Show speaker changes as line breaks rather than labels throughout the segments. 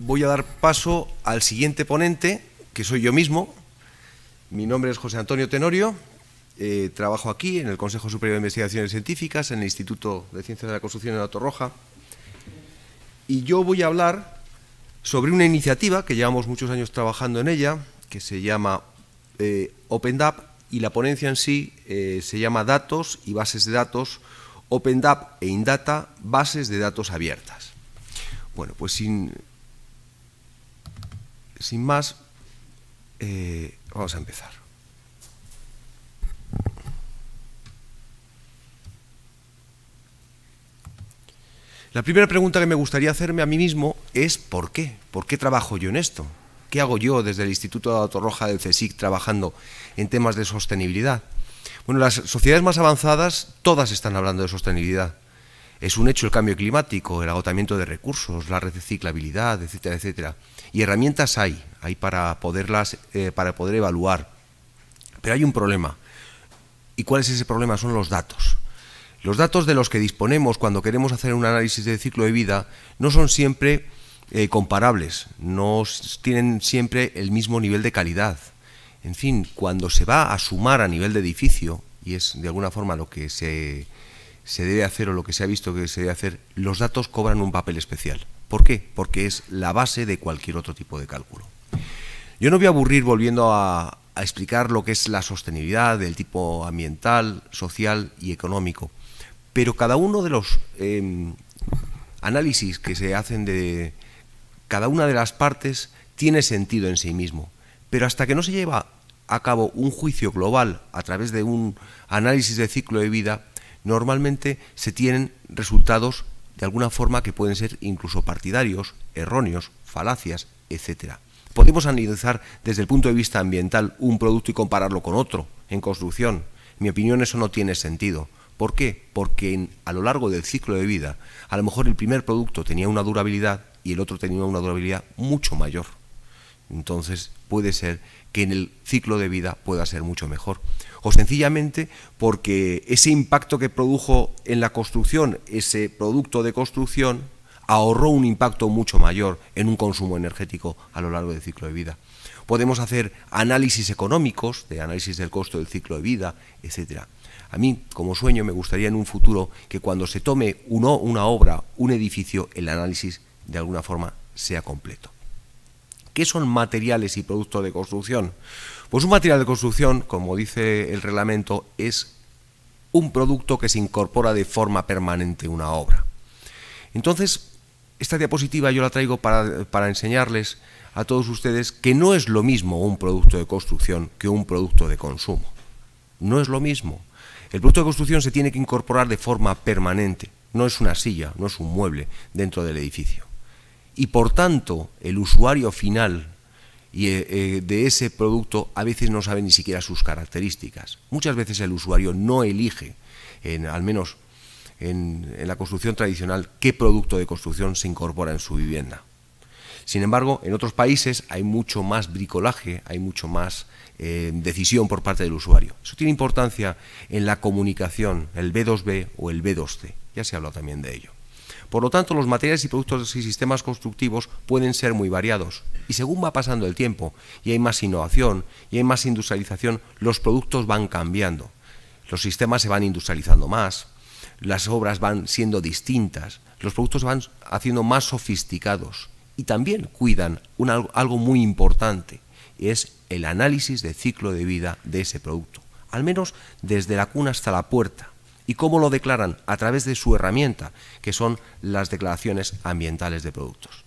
voy a dar paso al siguiente ponente, que soy yo mismo. Mi nombre es José Antonio Tenorio. Eh, trabajo aquí en el Consejo Superior de Investigaciones Científicas, en el Instituto de Ciencias de la Construcción de la Torroja. Y yo voy a hablar sobre una iniciativa que llevamos muchos años trabajando en ella, que se llama eh, Open OpenDAP, y la ponencia en sí eh, se llama Datos y Bases de Datos, Open OpenDAP e Indata, Bases de Datos Abiertas. Bueno, pues sin, sin más, eh, vamos a empezar. La primera pregunta que me gustaría hacerme a mí mismo es ¿por qué? ¿Por qué trabajo yo en esto? ¿Qué hago yo desde el Instituto de Autorroja del CSIC trabajando en temas de sostenibilidad? Bueno, las sociedades más avanzadas todas están hablando de sostenibilidad. Es un hecho el cambio climático, el agotamiento de recursos, la reciclabilidad, etcétera, etcétera. Y herramientas hay, hay para poderlas, eh, para poder evaluar. Pero hay un problema. ¿Y cuál es ese problema? Son los datos. Los datos de los que disponemos cuando queremos hacer un análisis de ciclo de vida no son siempre eh, comparables, no tienen siempre el mismo nivel de calidad. En fin, cuando se va a sumar a nivel de edificio, y es de alguna forma lo que se, se debe hacer o lo que se ha visto que se debe hacer, los datos cobran un papel especial. ¿Por qué? Porque es la base de cualquier otro tipo de cálculo. Yo no voy a aburrir volviendo a, explicar lo que es la sostenibilidad del tipo ambiental, social y económico, pero cada uno de los em, análisis que se hacen de cada una de las partes tiene sentido en sí mismo, pero hasta que no se lleva a cabo un juicio global a través de un análisis de ciclo de vida, normalmente se tienen resultados de alguna forma que pueden ser incluso partidarios, erróneos, falacias, etc. Podemos analizar desde el punto de vista ambiental un producto y compararlo con otro en construcción. En mi opinión eso no tiene sentido. ¿Por qué? Porque en, a lo largo del ciclo de vida, a lo mejor el primer producto tenía una durabilidad y el otro tenía una durabilidad mucho mayor entonces puede ser que en el ciclo de vida pueda ser mucho mejor. O sencillamente porque ese impacto que produjo en la construcción, ese producto de construcción, ahorró un impacto mucho mayor en un consumo energético a lo largo del ciclo de vida. Podemos hacer análisis económicos, de análisis del costo del ciclo de vida, etcétera. A mí, como sueño, me gustaría en un futuro que cuando se tome uno, una obra, un edificio, el análisis de alguna forma sea completo. ¿Qué son materiales y productos de construcción? Pues un material de construcción, como dice el reglamento, es un producto que se incorpora de forma permanente una obra. Entonces, esta diapositiva yo la traigo para enseñarles a todos ustedes que no es lo mismo un producto de construcción que un producto de consumo. No es lo mismo. El producto de construcción se tiene que incorporar de forma permanente. No es una silla, no es un mueble dentro del edificio y por tanto el usuario final y, eh, eh, de ese producto a veces no sabe ni siquiera sus características. Muchas veces el usuario no elige, en, al menos en, la construcción tradicional, qué producto de construcción se incorpora en su vivienda. Sin embargo, en otros países hay mucho más bricolaje, hay mucho más eh, decisión por parte del usuario. Eso tiene importancia en la comunicación, el B2B o el B2C. Ya se ha hablado también de ello. Por lo tanto, los materiales y productos y sistemas constructivos pueden ser muy variados. Y según va pasando el tiempo y hay más innovación y hay más industrialización, los productos van cambiando. Los sistemas se van industrializando más, las obras van siendo distintas, los productos van haciendo más sofisticados y también cuidan algo muy importante, es el análisis de ciclo de vida de ese producto, al menos desde la cuna hasta la puerta. ¿Y cómo lo declaran? A través de su herramienta, que son las declaraciones ambientales de productos.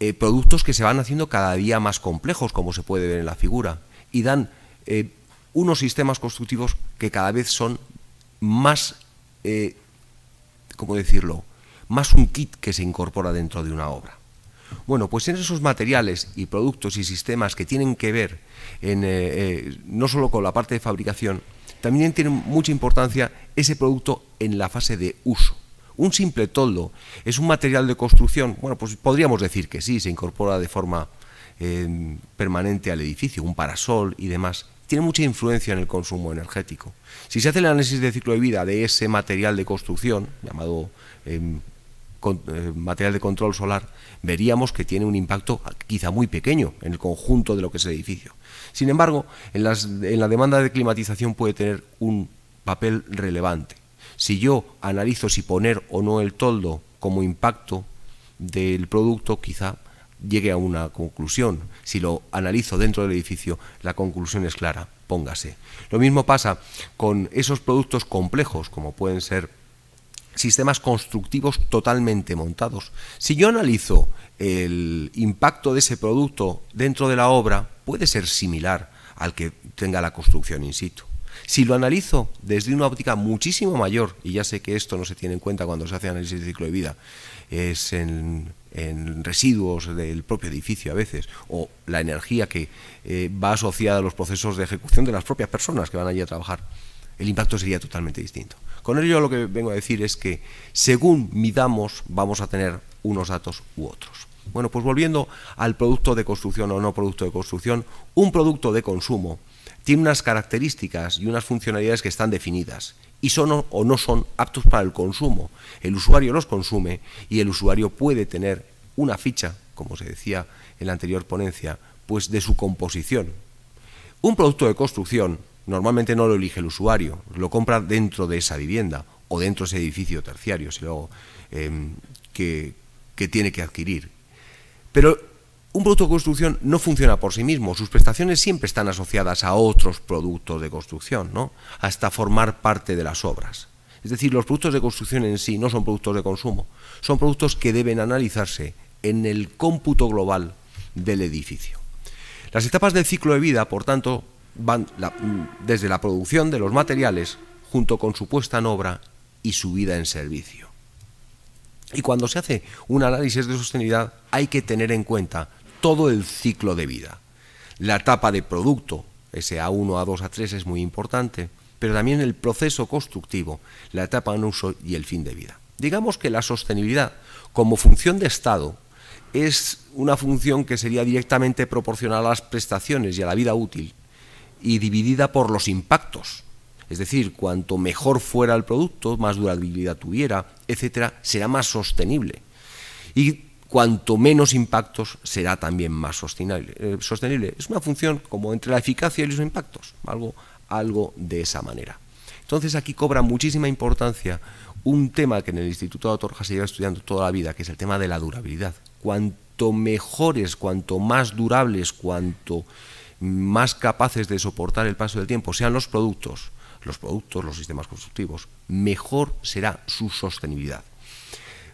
Eh, productos que se van haciendo cada día más complejos, como se puede ver en la figura, y dan eh, unos sistemas constructivos que cada vez son más, eh, ¿cómo decirlo?, más un kit que se incorpora dentro de una obra. Bueno, pues en esos materiales y productos y sistemas que tienen que ver en, no solo con la parte de fabricación, también tiene mucha importancia ese producto en la fase de uso. Un simple toldo es un material de construcción, bueno, pues podríamos decir que sí, se incorpora de forma em, permanente al edificio, un parasol y demás, tiene mucha influencia en el consumo energético. Si se hace el análisis de ciclo de vida de ese material de construcción, llamado em, eh, material de control solar, veríamos que tiene un impacto quizá muy pequeño en el conjunto de lo que es el edificio. Sin embargo, en, la demanda de climatización puede tener un papel relevante. Si yo analizo si poner o no el toldo como impacto del producto, quizá llegue a una conclusión. Si lo analizo dentro del edificio, la conclusión es clara, póngase. Lo mismo pasa con esos productos complejos, como pueden ser sistemas constructivos totalmente montados. Si yo analizo el impacto de ese producto dentro de la obra, puede ser similar al que tenga la construcción in situ. Si lo analizo desde una óptica muchísimo mayor, y ya sé que esto no se tiene en cuenta cuando se hace análisis de ciclo de vida, es en, residuos del propio edificio a veces, o la energía que eh, va asociada a los procesos de ejecución de las propias personas que van allí a trabajar, el impacto sería totalmente distinto. Con ello lo que vengo a decir es que según midamos vamos a tener unos datos u otros. Bueno, pues volviendo al producto de construcción o no producto de construcción, un producto de consumo tiene unas características y unas funcionalidades que están definidas y son o no son aptos para el consumo. El usuario los consume y el usuario puede tener una ficha, como se decía en la anterior ponencia, pues de su composición. Un producto de construcción normalmente no lo elige el usuario, lo compra dentro de esa vivienda o dentro de ese edificio terciario, si luego, em, que tiene que adquirir. Pero un producto de construcción no funciona por sí mismo, sus prestaciones siempre están asociadas a otros productos de construcción, ¿no? hasta formar parte de las obras. Es decir, los productos de construcción en sí no son productos de consumo, son productos que deben analizarse en el cómputo global del edificio. Las etapas del ciclo de vida, por tanto, van desde la producción de los materiales junto con su puesta en obra y su vida en servicio. Y cuando se hace un análisis de sostenibilidad hay que tener en cuenta todo el ciclo de vida. La etapa de producto, ese A1, A2, A3 es muy importante, pero también el proceso constructivo, la etapa en uso y el fin de vida. Digamos que la sostenibilidad como función de Estado es una función que sería directamente proporcional a las prestaciones y a la vida útil y dividida por los impactos es decir, cuanto mejor fuera el producto, más durabilidad tuviera, etcétera, será más sostenible. Y cuanto menos impactos será también más eh, sostenible. Es una función como entre la eficacia y los impactos, algo, algo de esa manera. Entonces aquí cobra muchísima importancia un tema que en el Instituto de Autorjas se lleva estudiando toda la vida, que es el tema de la durabilidad. Cuanto mejores, cuanto más durables, cuanto más capaces de soportar el paso del tiempo sean los productos, los productos, los sistemas constructivos, mejor será su sostenibilidad.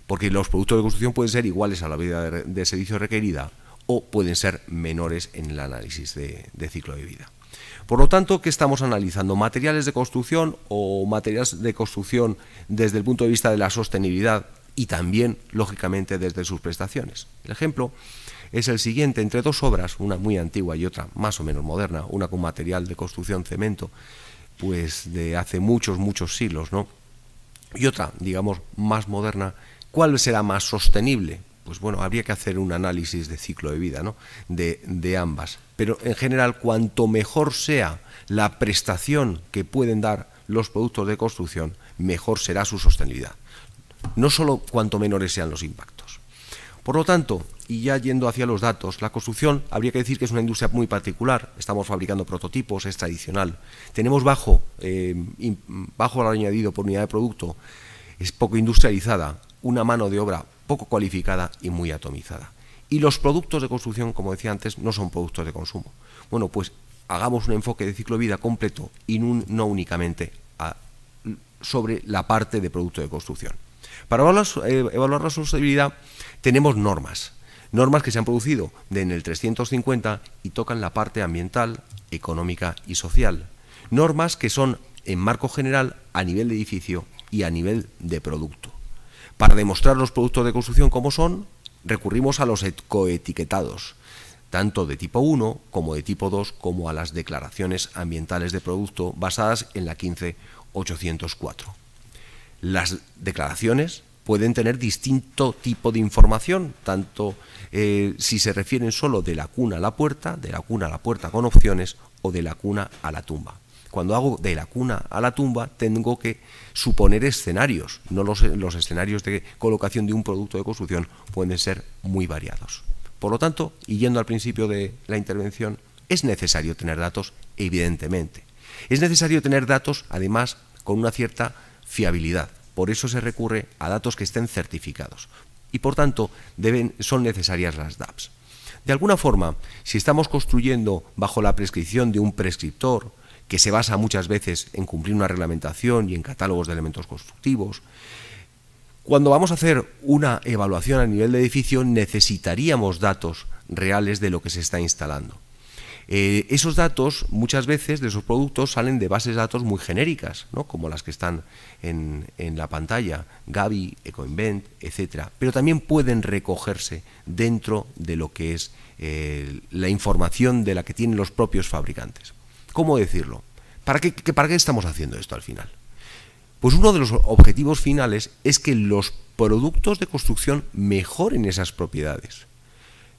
Porque los productos de construcción pueden ser iguales a la vida de servicio requerida o pueden ser menores en el análisis de, de ciclo de vida. Por lo tanto, ¿qué estamos analizando? ¿Materiales de construcción o materiales de construcción desde el punto de vista de la sostenibilidad y también, lógicamente, desde sus prestaciones? El ejemplo es el siguiente, entre dos obras, una muy antigua y otra más o menos moderna, una con material de construcción cemento pues de hace muchos, muchos siglos, ¿no? Y otra, digamos, más moderna, ¿cuál será más sostenible? Pues bueno, habría que hacer un análisis de ciclo de vida, ¿no? De, ambas. Pero en general, cuanto mejor sea la prestación que pueden dar los productos de construcción, mejor será su sostenibilidad. No solo cuanto menores sean los impactos. Por lo tanto, y ya yendo hacia los datos, la construcción habría que decir que es una industria muy particular. Estamos fabricando prototipos, es tradicional. Tenemos bajo, eh, bajo valor añadido por unidad de producto, es poco industrializada, una mano de obra poco cualificada y muy atomizada. Y los productos de construcción, como decía antes, no son productos de consumo. Bueno, pues hagamos un enfoque de ciclo de vida completo y no únicamente sobre la parte de producto de construcción. Para evaluar eh, la sostenibilidad tenemos normas, normas que se han producido en el 350 y tocan la parte ambiental, económica y social. Normas que son en marco general a nivel de edificio y a nivel de producto. Para demostrar los productos de construcción como son, recurrimos a los coetiquetados, tanto de tipo 1 como de tipo 2, como a las declaraciones ambientales de producto basadas en la 15804. Las declaraciones pueden tener distinto tipo de información, tanto eh, si se refieren solo de la cuna a la puerta, de la cuna a la puerta con opciones o de la cuna a la tumba. Cuando hago de la cuna a la tumba tengo que suponer escenarios, no los escenarios de colocación de un producto de construcción pueden ser muy variados. Por lo tanto, y yendo al principio de la intervención, es necesario tener datos, evidentemente. Es necesario tener datos, además, con una cierta fiabilidad. Por eso se recurre a datos que estén certificados y por tanto son necesarias las DAPs. De alguna forma, si estamos construyendo bajo la prescripción de un prescriptor, que se basa muchas veces en cumplir una reglamentación y en catálogos de elementos constructivos, cuando vamos a hacer una evaluación a nivel de edificio necesitaríamos datos reales de lo que se está instalando. Eh, esos datos, muchas veces, de esos productos salen de bases de datos muy genéricas, ¿no? como las que están en, la pantalla, Gavi, EcoInvent, etcétera, pero también pueden recogerse dentro de lo que es eh, la información de la que tienen los propios fabricantes. ¿Cómo decirlo? ¿Para ¿Para qué estamos haciendo esto al final? Pues uno de los objetivos finales es que los productos de construcción mejoren esas propiedades.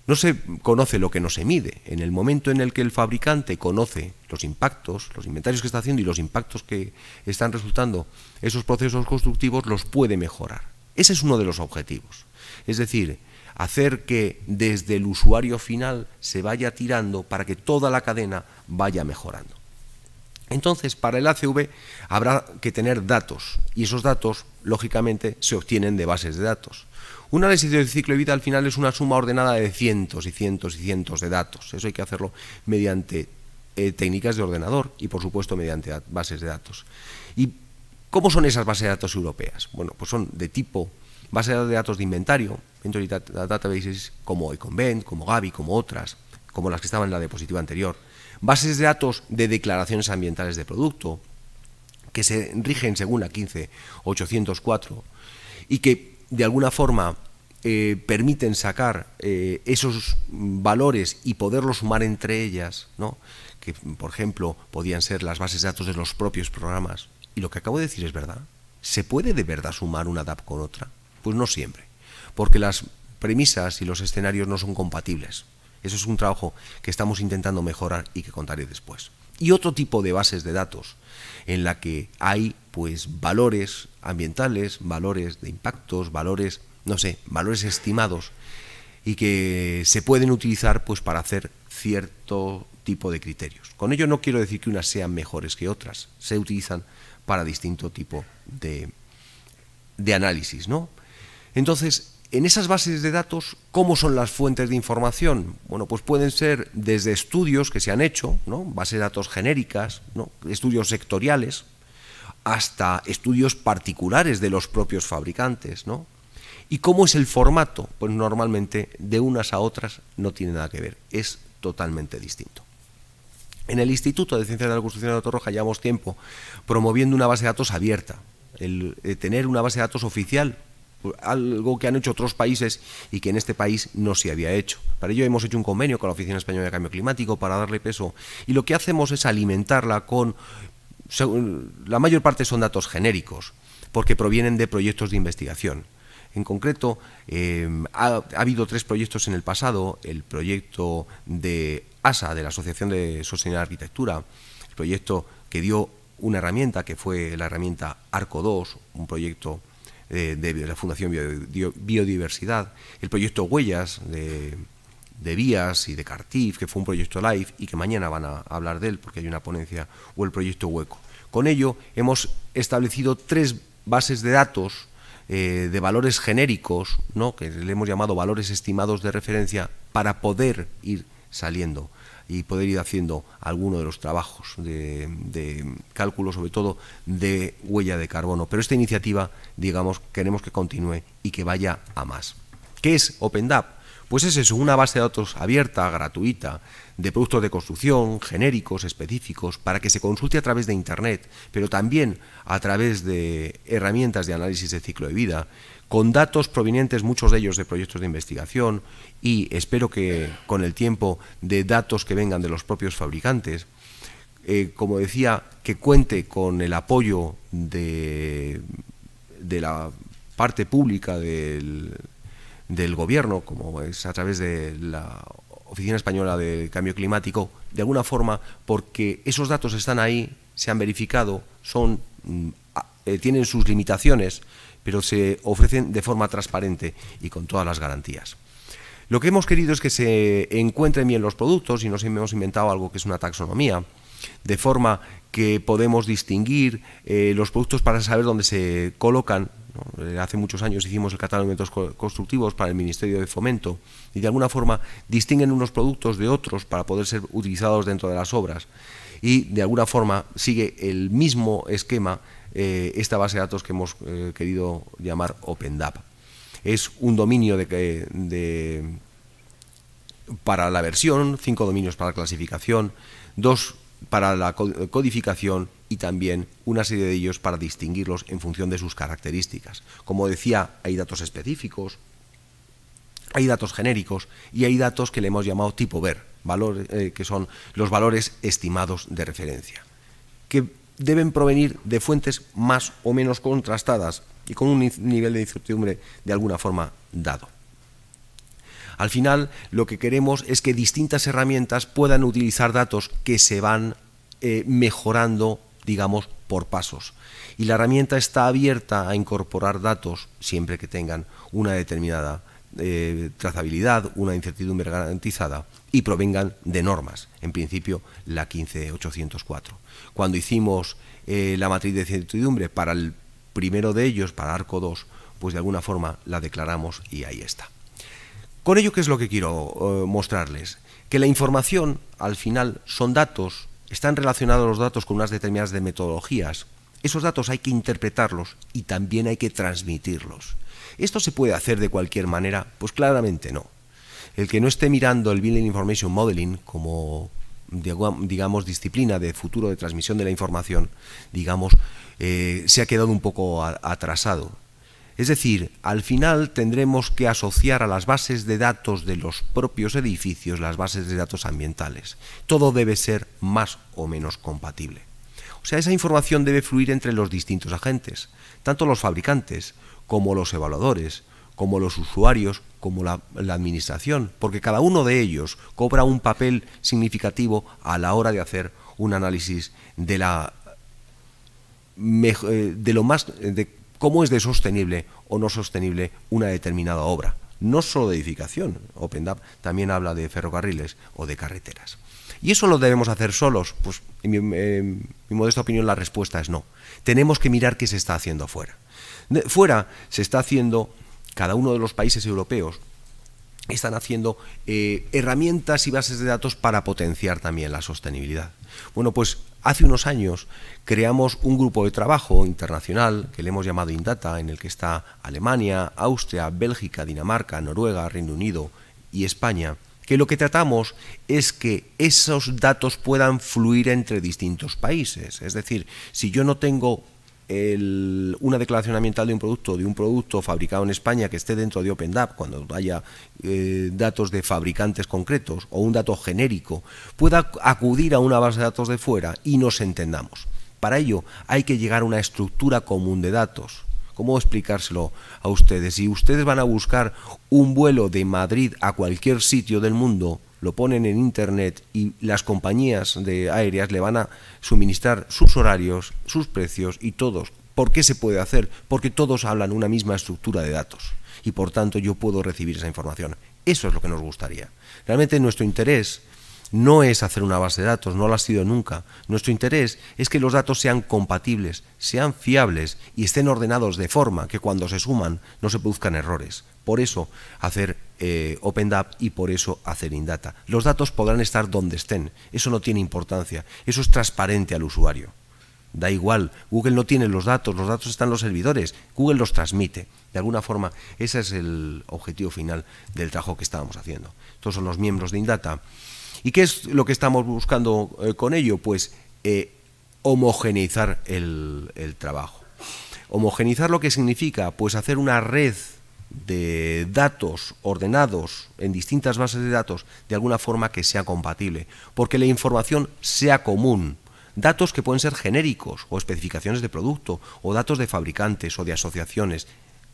No se conoce lo que no se mide. En el momento en el que el fabricante conoce los impactos, los inventarios que está haciendo y los impactos que están resultando esos procesos constructivos, los puede mejorar. Ese es uno de los objetivos. Es decir, hacer que desde el usuario final se vaya tirando para que toda la cadena vaya mejorando. Entonces, para el ACV habrá que tener datos y esos datos, lógicamente, se obtienen de bases de datos. Un análisis del ciclo de vida al final es una suma ordenada de cientos y cientos y cientos de datos. Eso hay que hacerlo mediante eh, técnicas de ordenador y, por supuesto, mediante bases de datos. ¿Y cómo son esas bases de datos europeas? Bueno, pues son de tipo bases de datos de inventario, dentro de databases como Econvent, como Gavi, como otras, como las que estaban en la diapositiva anterior. Bases de datos de declaraciones ambientales de producto, que se rigen según la 15804 y que de alguna forma eh, permiten sacar eh, esos valores y poderlos sumar entre ellas, ¿no? que por ejemplo podían ser las bases de datos de los propios programas. Y lo que acabo de decir es verdad. ¿Se puede de verdad sumar una DAP con otra? Pues no siempre, porque las premisas y los escenarios no son compatibles. Eso es un trabajo que estamos intentando mejorar y que contaré después y otro tipo de bases de datos en la que hay pues valores ambientales, valores de impactos, valores, no sé, valores estimados y que se pueden utilizar pues para hacer cierto tipo de criterios. Con ello no quiero decir que unas sean mejores que otras, se utilizan para distinto tipo de, de análisis, ¿no? Entonces, en esas bases de datos, ¿cómo son las fuentes de información? Bueno, pues pueden ser desde estudios que se han hecho, ¿no? bases de datos genéricas, estudios sectoriales, hasta estudios particulares de los propios fabricantes. ¿no? ¿Y cómo es el formato? Pues normalmente de unas a otras no tiene nada que ver, es totalmente distinto. En el Instituto de Ciencias de la Construcción de Torroja llevamos tiempo promoviendo una base de datos abierta, el, el eh, tener una base de datos oficial algo que han hecho otros países y que en este país no se había hecho. Para ello hemos hecho un convenio con la Oficina Española de Cambio Climático para darle peso y lo que hacemos es alimentarla con, la mayor parte son datos genéricos, porque provienen de proyectos de investigación. En concreto, em, ha, habido tres proyectos en el pasado, el proyecto de ASA, de la Asociación de Sostenibilidad de Arquitectura, el proyecto que dio una herramienta, que fue la herramienta ARCO 2, un proyecto eh, de la Fundación Biodiversidad, el proyecto Huellas de, de Vías y de Cartif, que fue un proyecto live y que mañana van a hablar de él porque hay una ponencia, o el proyecto Hueco. Con ello hemos establecido tres bases de datos eh, de valores genéricos, ¿no? que le hemos llamado valores estimados de referencia, para poder ir saliendo y poder ir haciendo alguno de los trabajos de, de cálculo, sobre todo de huella de carbono. Pero esta iniciativa, digamos, queremos que continúe y que vaya a más. ¿Qué es OpenDAP? Pues es una base de datos abierta, gratuita, de productos de construcción, genéricos, específicos, para que se consulte a través de Internet, pero también a través de herramientas de análisis de ciclo de vida, con datos provenientes, muchos de ellos de proyectos de investigación y espero que con el tiempo de datos que vengan de los propios fabricantes. Eh, como decía, que cuente con el apoyo de la parte pública del del gobierno, como es a través de la Oficina Española de Cambio Climático, de alguna forma, porque esos datos están ahí, se han verificado, son, mm, eh, tienen sus limitaciones, pero se ofrecen de forma transparente y con todas las garantías. Lo que hemos querido es que se encuentren bien los productos y nos hemos inventado algo que es una taxonomía, de forma que podemos distinguir eh, los productos para saber dónde se colocan eh, hace muchos años hicimos el catálogo de métodos constructivos para el Ministerio de Fomento y de alguna forma distinguen unos productos de otros para poder ser utilizados dentro de las obras. Y de alguna forma sigue el mismo esquema eh, esta base de datos que hemos eh, querido llamar OpenDAP. Es un dominio de, de, para la versión, cinco dominios para la clasificación, dos para la codificación y también una serie de ellos para distinguirlos en función de sus características. Como decía, hay datos específicos, hay datos genéricos y hay datos que le hemos llamado tipo ver, eh, que son los valores estimados de referencia, que deben provenir de fuentes más o menos contrastadas y con un nivel de incertidumbre de alguna forma dado. Al final, lo que queremos es que distintas herramientas puedan utilizar datos que se van eh, mejorando, digamos, por pasos. Y la herramienta está abierta a incorporar datos siempre que tengan una determinada eh, trazabilidad, una incertidumbre garantizada y provengan de normas, en principio la 15804. Cuando hicimos eh, la matriz de incertidumbre para el primero de ellos, para ARCO 2, pues de alguna forma la declaramos y ahí está. Con ello, ¿qué es lo que quiero eh, mostrarles? Que la información, al final, son datos, están relacionados los datos con unas determinadas metodologías. Esos datos hay que interpretarlos y también hay que transmitirlos. ¿Esto se puede hacer de cualquier manera? Pues claramente no. El que no esté mirando el Building Information Modeling como, digamos, disciplina de futuro de transmisión de la información, digamos, eh, se ha quedado un poco atrasado. Es decir, al final tendremos que asociar a las bases de datos de los propios edificios las bases de datos ambientales. Todo debe ser más o menos compatible. O sea, esa información debe fluir entre los distintos agentes, tanto los fabricantes como los evaluadores, como los usuarios, como la, administración, porque cada uno de ellos cobra un papel significativo a la hora de hacer un análisis de la eh, eh, de lo más de cómo es de sostenible o no sostenible una determinada obra. No solo de edificación, OpenDAP también habla de ferrocarriles o de carreteras. ¿Y eso lo debemos hacer solos? Pues en mi, modesta opinión la respuesta es no. Tenemos que mirar qué se está haciendo afuera. fuera se está haciendo, cada uno de los países europeos están haciendo eh, herramientas y bases de datos para potenciar también la sostenibilidad. Bueno, pues hace unos años creamos un grupo de trabajo internacional que le hemos llamado Indata, en el que está Alemania, Austria, Bélgica, Dinamarca, Noruega, Reino Unido y España, que lo que tratamos es que esos datos puedan fluir entre distintos países. Es decir, si yo no tengo el, una declaración ambiental de un producto, de un producto fabricado en España que esté dentro de OpenDAP, cuando haya eh, datos de fabricantes concretos o un dato genérico, pueda acudir a una base de datos de fuera y nos entendamos. Para ello hay que llegar a una estructura común de datos. ¿Cómo explicárselo a ustedes? Si ustedes van a buscar un vuelo de Madrid a cualquier sitio del mundo, lo ponen en Internet y las compañías de aéreas le van a suministrar sus horarios, sus precios y todos. ¿Por qué se puede hacer? Porque todos hablan una misma estructura de datos y por tanto yo puedo recibir esa información. Eso es lo que nos gustaría. Realmente nuestro interés no es hacer una base de datos, no lo ha sido nunca. Nuestro interés es que los datos sean compatibles, sean fiables y estén ordenados de forma que cuando se suman no se produzcan errores. Por eso hacer Open eh, OpenDAP y por eso hacer Indata. Los datos podrán estar donde estén, eso no tiene importancia, eso es transparente al usuario. Da igual, Google no tiene los datos, los datos están en los servidores, Google los transmite. De alguna forma, ese es el objetivo final del trabajo que estábamos haciendo. Todos son los miembros de Indata. ¿Y qué es lo que estamos buscando eh, con ello? Pues eh, homogeneizar el, el, trabajo. Homogeneizar lo que significa, pues hacer una red de datos ordenados en distintas bases de datos de alguna forma que sea compatible, porque la información sea común. Datos que pueden ser genéricos o especificaciones de producto o datos de fabricantes o de asociaciones,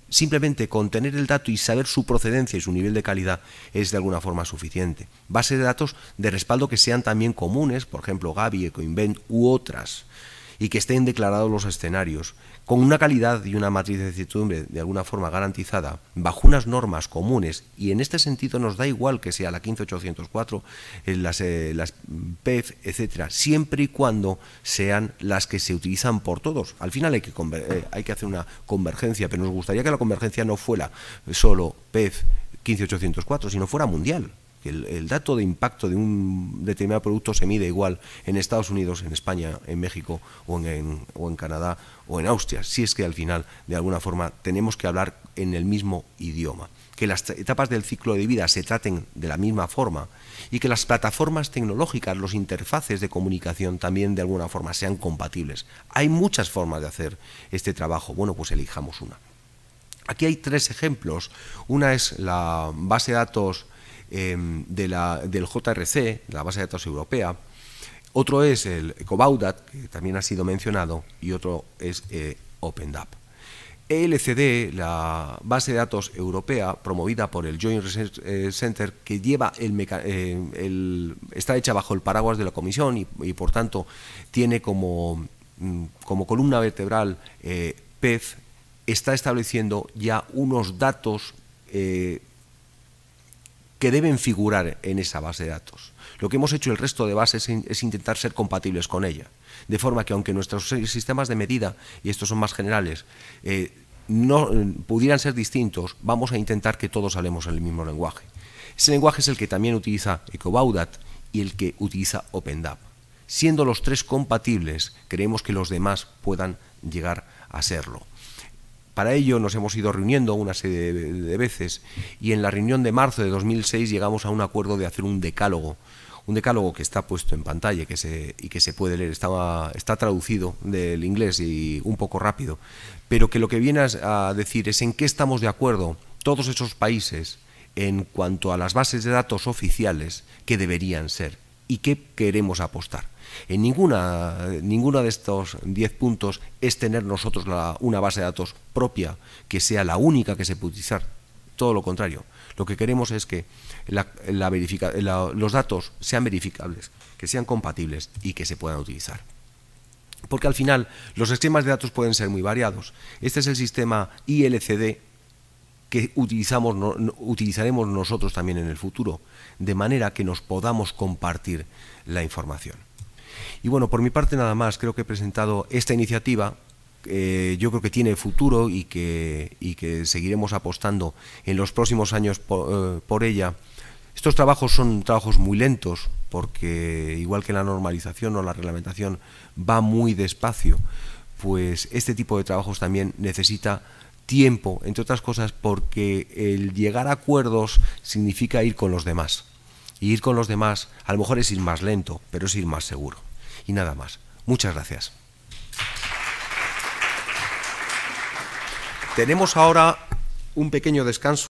simplemente contener el dato y saber su procedencia y su nivel de calidad es de alguna forma suficiente. bases de datos de respaldo que sean también comunes, por ejemplo Gavi, Ecoinvent u otras, y que estén declarados los escenarios, con una calidad y una matriz de certidumbre de alguna forma garantizada, bajo unas normas comunes, y en este sentido nos da igual que sea la 15804, eh, las, eh, las PEF, etcétera, siempre y cuando sean las que se utilizan por todos. Al final hay que, eh, hay que hacer una convergencia, pero nos gustaría que la convergencia no fuera solo PEF 15804, sino fuera mundial. El, el, dato de impacto de un determinado producto se mide igual en Estados Unidos, en España, en México o en Canadá o en Austria, si es que al final, de alguna forma, tenemos que hablar en el mismo idioma que las etapas del ciclo de vida se traten de la misma forma y que las plataformas tecnológicas, los interfaces de comunicación también de alguna forma sean compatibles. Hay muchas formas de hacer este trabajo. Bueno, pues elijamos una. Aquí hay tres ejemplos. Una es la base de datos Em, de la, del JRC, la base de datos europea. Otro es el Cobaudat, que también ha sido mencionado, y otro es eh, OpenDAP. ELCD, la base de datos europea promovida por el Joint Research eh, Center, que lleva eh, el, está hecha bajo el paraguas de la Comisión y, por tanto tiene como, mm, como columna vertebral eh, PEF está estableciendo ya unos datos que deben figurar en esa base de datos. Lo que hemos hecho el resto de bases es intentar ser compatibles con ella, de forma que aunque nuestros sistemas de medida, y estos son más generales, eh, no eh, pudieran ser distintos, vamos a intentar que todos hablemos el mismo lenguaje. Ese lenguaje es el que también utiliza EcoBaudat y el que utiliza OpenDAP. Siendo los tres compatibles, creemos que los demás puedan llegar a serlo. Para ello nos hemos ido reuniendo una serie de, veces y en la reunión de marzo de 2006 llegamos a un acuerdo de hacer un decálogo un decálogo que está puesto en pantalla y que se puede leer, está, traducido del inglés y un poco rápido, pero que lo que viene a decir es en qué estamos de acuerdo todos esos países en cuanto a las bases de datos oficiales que deberían ser y qué queremos apostar. En ninguna, ninguno de estos 10 puntos es tener nosotros una base de datos propia que sea la única que se puede utilizar. Todo lo contrario. Lo que queremos es que los datos sean verificables, que sean compatibles y que se puedan utilizar. Porque al final los esquemas de datos pueden ser muy variados. Este es el sistema ILCD que utilizamos, utilizaremos nosotros también en el futuro, de manera que nos podamos compartir la información. Y bueno, por mi parte nada más, creo que he presentado esta iniciativa. yo creo que tiene futuro y que, seguiremos apostando en los próximos años por, eh, por ella. Estos trabajos son trabajos muy lentos porque igual que la normalización o la reglamentación va muy despacio, pues este tipo de trabajos también necesita tiempo, entre otras cosas porque el llegar a acuerdos significa ir con los demás. Y ir con los demás, a lo mejor es ir más lento, pero es ir más seguro. Y nada más. Muchas gracias. Tenemos ahora un pequeño descanso.